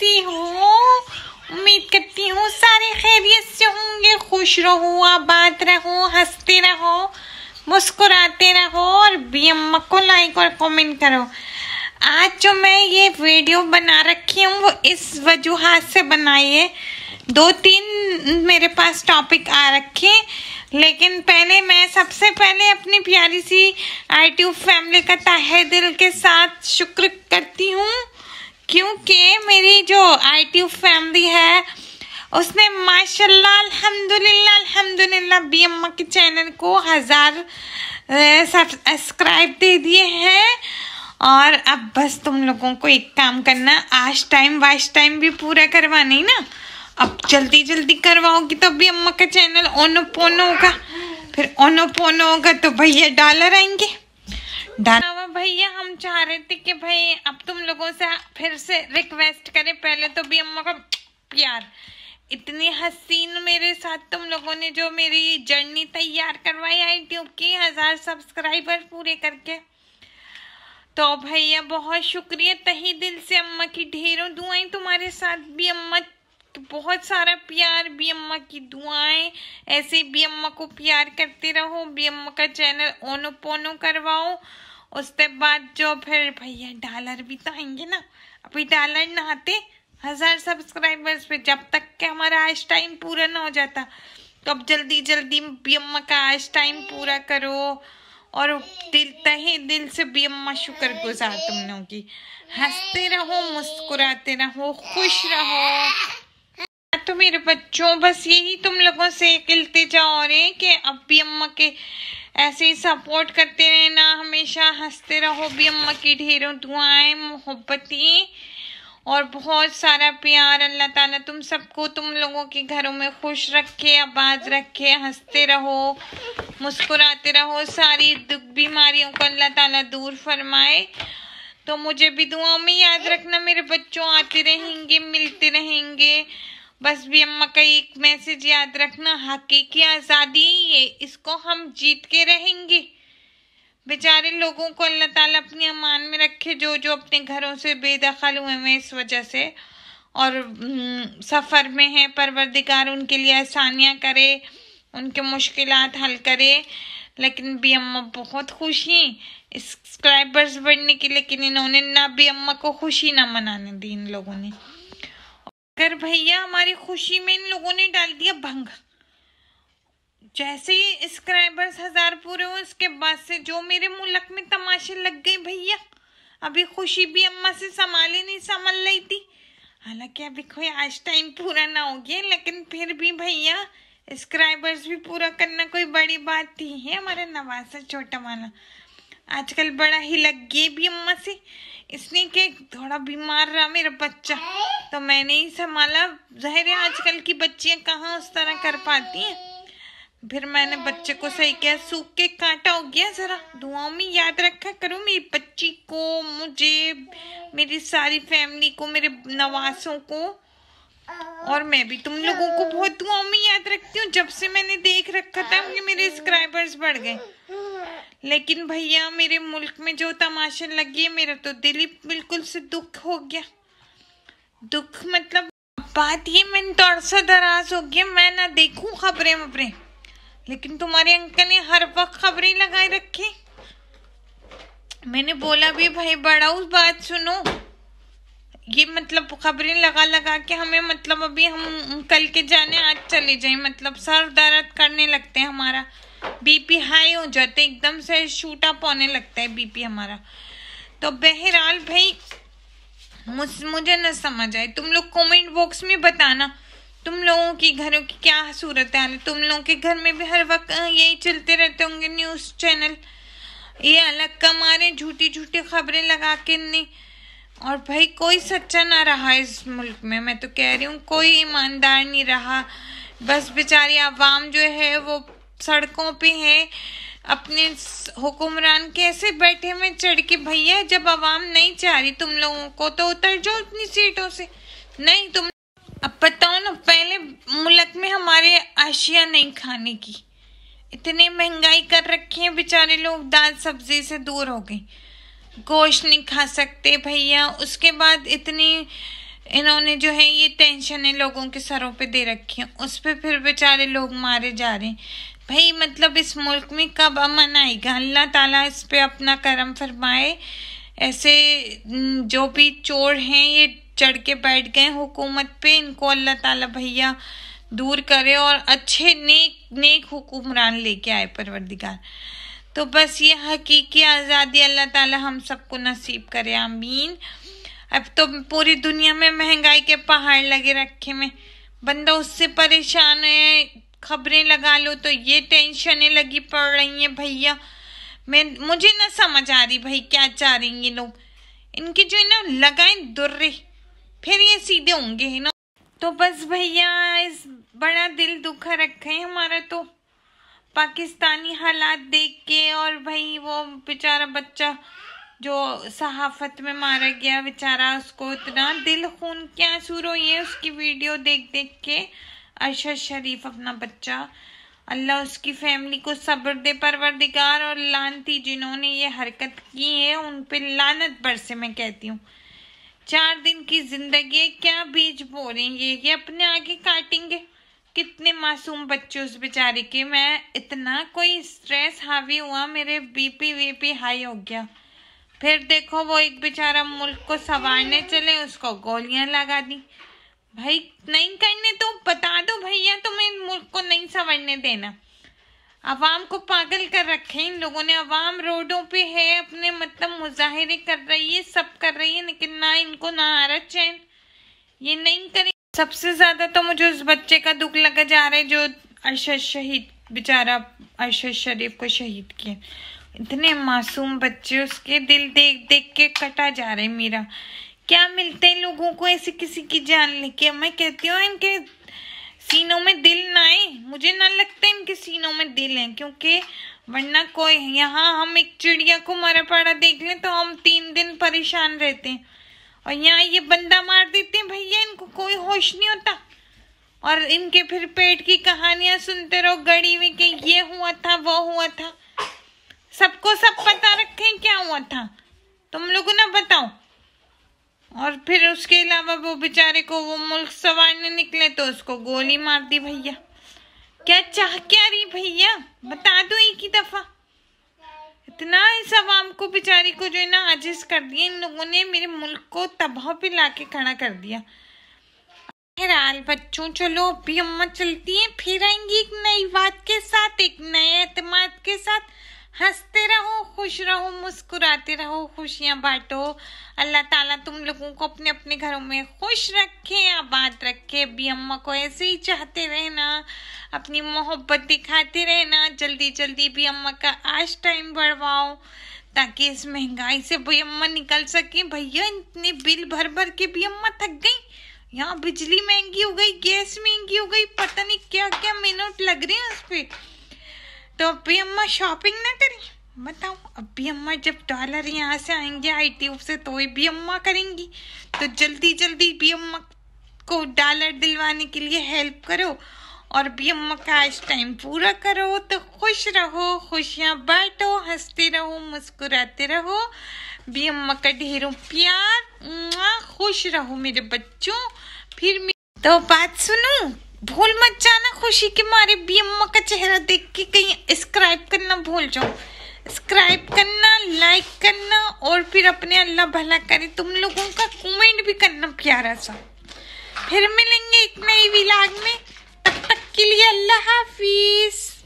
कैसी हो उम्मीद करती हूँ सारे खैरियत से होंगे खुश रहो आबाद रहो हंसते रहो मुस्कुराते रहो और बी अम्मा को लाइक और कमेंट करो आज जो मैं ये वीडियो बना रखी हूँ वो इस वजूहत से बनाई है दो तीन मेरे पास टॉपिक आ रखे लेकिन पहले मैं सबसे पहले अपनी प्यारी सी आई ट्यूब फैमिली का तहे दिल के साथ शुक्र करती हूँ क्योंकि मेरी जो आई टी फैमिली है उसने माशाल्लाह अल्हम्दुलिल्लाह अल्हम्दुलिल्लाह बी अम्मा के चैनल को हज़ार सब्सक्राइब दे दिए हैं और अब बस तुम लोगों को एक काम करना आज टाइम वाश टाइम भी पूरा करवाना ही ना अब जल्दी जल्दी करवाओगी तो भी अम्मा का चैनल ओनो पोनो होगा फिर ओनो पोनो होगा तो भैया डॉलर आएंगे डॉलर भैया हम चाह रहे थे कि भाई अब तुम लोगों से फिर से रिक्वेस्ट करें पहले तो भी अम्मा का प्यार इतनी हसीन मेरे साथ तुम लोगों ने जो मेरी जर्नी तैयार करवाई आई ट्यूब की हज़ार सब्सक्राइबर पूरे करके तो भैया बहुत शुक्रिया तही दिल से अम्मा की ढेरों दुआएं तुम्हारे साथ भी अम्मा तो बहुत सारा प्यार भी अम्मा की दुआएं ऐसे भी अम्मा को प्यार करते रहो भी अम्मा का चैनल ओनो पोनो करवाओ उसके बाद जो फिर भैया डॉलर भी तो आएंगे ना अभी डॉलर ना आते हज़ार सब्सक्राइबर्स पे जब तक के हमारा आज टाइम पूरा ना हो जाता तो अब जल्दी जल्दी बी अम्मा का आज टाइम पूरा करो और दिल तहे दिल से बी अम्मा शुक्र गुजार तुम लोगों की हंसते रहो मुस्कुराते रहो खुश रहो तो मेरे बच्चों बस यही तुम लोगों से एक इल्तिजा और रहे हैं कि अब्बी अम्मा के ऐसे ही सपोर्ट करते रहना हमेशा हंसते रहो भी अम्मा की ढेरों दुआएं मोहब्बतें और बहुत सारा प्यार अल्लाह ताला तुम सबको तुम लोगों के घरों में खुश रखे आबाद रखे हंसते रहो मुस्कुराते रहो सारी दुख बीमारियों को अल्लाह ताला दूर फरमाए तो मुझे भी दुआओं में याद रखना मेरे बच्चों आते रहेंगे मिलते रहेंगे बस भी अम्मा का एक मैसेज याद रखना हकीकी आज़ादी ही है इसको हम जीत के रहेंगे बेचारे लोगों को अल्लाह ताला अपनी अमान में रखे जो जो अपने घरों से बेदखल हुए हैं इस वजह से और हम्म, सफ़र में हैं परवरदिगार उनके लिए आसानियाँ करे उनके मुश्किल हल करे लेकिन भी अम्मा बहुत खुश हैं सब्सक्राइबर्स बढ़ने की लेकिन इन्होंने ना भी अम्मा को खुशी ना मनाने दी इन लोगों ने कर भैया हमारी खुशी में इन लोगों ने डाल दिया भंग जैसे ही स्क्राइबर्स हजार पूरे हो उसके बाद से जो मेरे मुलक में तमाशे लग गए भैया अभी खुशी भी अम्मा से संभाली नहीं संभाल रही थी हालांकि अभी कोई आज टाइम पूरा ना हो गया लेकिन फिर भी भैया स्क्राइबर्स भी पूरा करना कोई बड़ी बात थी है हमारा नवासा छोटा वाला आजकल बड़ा ही लग गया भी अम्मा से इसने के थोड़ा बीमार रहा मेरा बच्चा तो मैंने ही संभाला जाहिर है आजकल की बच्चियां कहाँ उस तरह कर पाती हैं फिर मैंने बच्चे को सही किया सूख के कांटा हो गया जरा दुआओं में याद रखा करो मेरी बच्ची को मुझे मेरी सारी फैमिली को मेरे नवासों को और मैं भी तुम लोगों को बहुत दुआओं में याद रखती हूँ जब से मैंने देख रखा था मेरे सब्सक्राइबर्स बढ़ गए लेकिन भैया मेरे मुल्क में जो तमाशा लगी है मेरा तो दिल ही बिल्कुल से दुख हो गया दुख मतलब बात ये मैंने तो अरसा दराज हो गया मैं ना देखूं खबरें वबरें लेकिन तुम्हारे अंकल ने हर वक्त खबरें लगाए रखी मैंने बोला भी भाई बड़ा उस बात सुनो ये मतलब खबरें लगा लगा के हमें मतलब अभी हम कल के जाने आज चले जाए मतलब सर दर्द करने लगते हैं हमारा बीपी हाई हो जाते एकदम से शूट अप होने लगता है बीपी हमारा तो बहरहाल भाई मुझ मुझे ना समझ आए तुम लोग कमेंट बॉक्स में बताना तुम लोगों की घरों की क्या सूरत हाल है तुम लोगों के घर में भी हर वक्त यही चलते रहते होंगे न्यूज़ चैनल ये अलग कम आ रहे झूठी झूठी खबरें लगा के नहीं और भाई कोई सच्चा ना रहा इस मुल्क में मैं तो कह रही हूँ कोई ईमानदार नहीं रहा बस बेचारी आवाम जो है वो सड़कों पे हैं अपने हुक्मरान कैसे बैठे में चढ़ के भैया जब आवाम नहीं चाह रही तुम लोगों को तो उतर जाओ अपनी सीटों से नहीं तुम अब बताओ ना पहले मुल्क में हमारे आशिया नहीं खाने की इतनी महंगाई कर रखी है बेचारे लोग दाल सब्जी से दूर हो गए गोश्त नहीं खा सकते भैया उसके बाद इतनी इन्होंने जो है ये टेंशन है लोगों के सरों पे दे रखी है उस पर फिर बेचारे लोग मारे जा रहे हैं भाई मतलब इस मुल्क में कब अमन आएगा अल्लाह ताला इस पे अपना करम फरमाए ऐसे जो भी चोर हैं ये चढ़ के बैठ गए हुकूमत पे इनको अल्लाह ताला भैया दूर करे और अच्छे नेक नेक हुकुमरान लेके आए परवरदिगार तो बस ये हकीकी आज़ादी अल्लाह ताला हम सबको नसीब करे आमीन अब तो पूरी दुनिया में महंगाई के पहाड़ लगे रखे में बंदा उससे परेशान है खबरें लगा लो तो ये टेंशनें लगी पड़ रही हैं भैया मैं मुझे ना समझ आ रही भाई क्या चाह रही ये लोग इनके जो है ना लगाए दुर्रे फिर ये सीधे होंगे है ना तो बस भैया इस बड़ा दिल दुखा रखे है हमारा तो पाकिस्तानी हालात देख के और भाई वो बेचारा बच्चा जो सहाफत में मारा गया बेचारा उसको इतना दिल खून क्या आंसू रोई है उसकी वीडियो देख देख के अरशद शरीफ अपना बच्चा अल्लाह उसकी फैमिली को सब्र दे परवरदिगार और लानती जिन्होंने ये हरकत की है उन पर लानत पर से मैं कहती हूँ चार दिन की जिंदगी क्या बीज बोरेंगे ये अपने आगे काटेंगे कितने मासूम बच्चे उस बेचारे के मैं इतना कोई स्ट्रेस हावी हुआ मेरे बीपी वीपी हाई हो गया फिर देखो वो एक बेचारा मुल्क को संवारने चले उसको गोलियां लगा दी भाई नहीं करने तो बता दो भैया तुम्हें तो मुल्क को नहीं संवरने देना आवाम को पागल कर रखे इन लोगों ने आवाम रोडों पे है अपने मतलब मुजाहरे कर रही है सब कर रही है लेकिन ना इनको ना आरत चैन ये नहीं करे सबसे ज़्यादा तो मुझे उस बच्चे का दुख लगा जा रहा है जो अरशद शहीद बेचारा अरशद शरीफ को शहीद किया इतने मासूम बच्चे उसके दिल देख देख के कटा जा रहे मेरा क्या मिलते हैं लोगों को ऐसे किसी की जान लेके मैं कहती हूँ इनके सीनों में दिल ना आए मुझे ना लगता इनके सीनों में दिल है क्योंकि वरना कोई यहाँ हम एक चिड़िया को मरा पड़ा देख लें तो हम तीन दिन परेशान रहते हैं और यहाँ ये बंदा मार देते हैं भैया इनको कोई होश नहीं होता और इनके फिर पेट की कहानियां सुनते रहो गड़ी में कि ये हुआ था वो हुआ था सबको सब पता रखे क्या हुआ था तुम लोगों ना बताओ फिर उसके अलावा वो बेचारे को वो मुल्क सवारने निकले तो उसको गोली मार दी भैया क्या चाह क्या रही भैया बता दो एक ही दफ़ा इतना इस आवाम को बेचारी को जो है ना आजिज कर दिया इन लोगों ने मेरे मुल्क को तबाह पे ला के खड़ा कर दिया बहरहाल बच्चों चलो अभी अम्मा चलती हैं फिर आएंगी एक नई बात के साथ एक नए अतमाद के साथ हंसते रहो खुश रहो मुस्कुराते रहो खुशियाँ बांटो अल्लाह ताला तुम लोगों को अपने अपने घरों में खुश रखे आबाद रखे भी अम्मा को ऐसे ही चाहते रहना अपनी मोहब्बत दिखाते रहना जल्दी जल्दी भी अम्मा का आज टाइम बढ़वाओ ताकि इस महंगाई से भी अम्मा निकल सकें भैया इतने बिल भर भर के भी अम्मा थक गई यहाँ बिजली महंगी हो गई गैस महंगी हो गई पता नहीं क्या क्या मिनट लग रहे हैं उस पर तो अभी अम्मा शॉपिंग ना करें बताओ अभी अम्मा जब डॉलर यहाँ से आएंगे आई टी से तो भी अम्मा करेंगी तो जल्दी जल्दी भी अम्मा को डॉलर दिलवाने के लिए हेल्प करो और भी अम्मा का आज टाइम पूरा करो तो खुश रहो खुशियाँ बांटो हंसते रहो मुस्कुराते रहो भी अम्मा का ढेरों प्यार खुश रहो मेरे बच्चों फिर तो बात सुनो भूल मत जाना खुशी के मारे बी अम्मा का चेहरा देख के कहीं स्क्राइब करना भूल जाओ सब्सक्राइब करना लाइक करना और फिर अपने अल्लाह भला करे तुम लोगों का कमेंट भी करना प्यारा सा फिर मिलेंगे एक नई विलाग में तब तक, तक के लिए अल्लाह हाफिज़